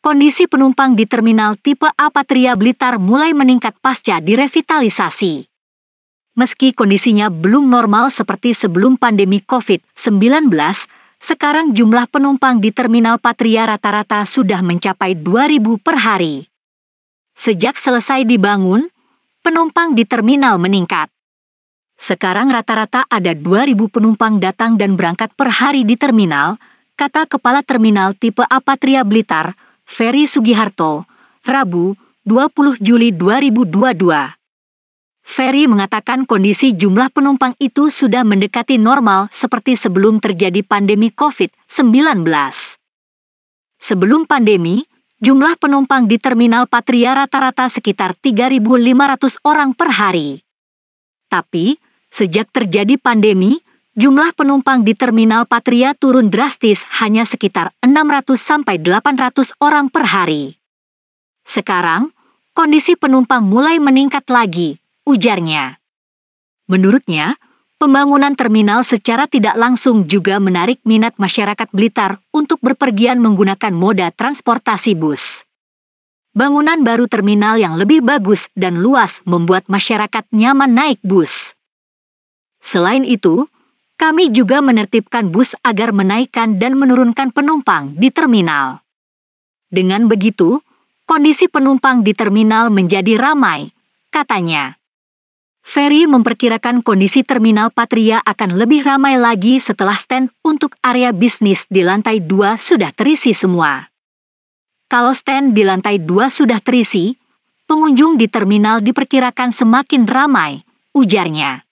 kondisi penumpang di terminal tipe A Patria Blitar mulai meningkat pasca direvitalisasi. Meski kondisinya belum normal seperti sebelum pandemi COVID-19, sekarang jumlah penumpang di terminal Patria rata-rata sudah mencapai 2.000 per hari. Sejak selesai dibangun, penumpang di terminal meningkat. Sekarang rata-rata ada 2.000 penumpang datang dan berangkat per hari di terminal, kata Kepala Terminal Tipe A Patria Blitar, Ferry Sugiharto, Rabu, 20 Juli 2022. Ferry mengatakan kondisi jumlah penumpang itu sudah mendekati normal seperti sebelum terjadi pandemi COVID-19. Sebelum pandemi, jumlah penumpang di Terminal Patria rata-rata sekitar 3.500 orang per hari. Tapi, sejak terjadi pandemi, jumlah penumpang di Terminal Patria turun drastis hanya sekitar 600 800 orang per hari. Sekarang, kondisi penumpang mulai meningkat lagi, ujarnya. Menurutnya, pembangunan terminal secara tidak langsung juga menarik minat masyarakat Blitar untuk berpergian menggunakan moda transportasi bus. Bangunan baru terminal yang lebih bagus dan luas membuat masyarakat nyaman naik bus. Selain itu, kami juga menertibkan bus agar menaikkan dan menurunkan penumpang di terminal. Dengan begitu, kondisi penumpang di terminal menjadi ramai, katanya. Ferry memperkirakan kondisi terminal Patria akan lebih ramai lagi setelah stand untuk area bisnis di lantai 2 sudah terisi semua. Kalau stand di lantai 2 sudah terisi, pengunjung di terminal diperkirakan semakin ramai, ujarnya.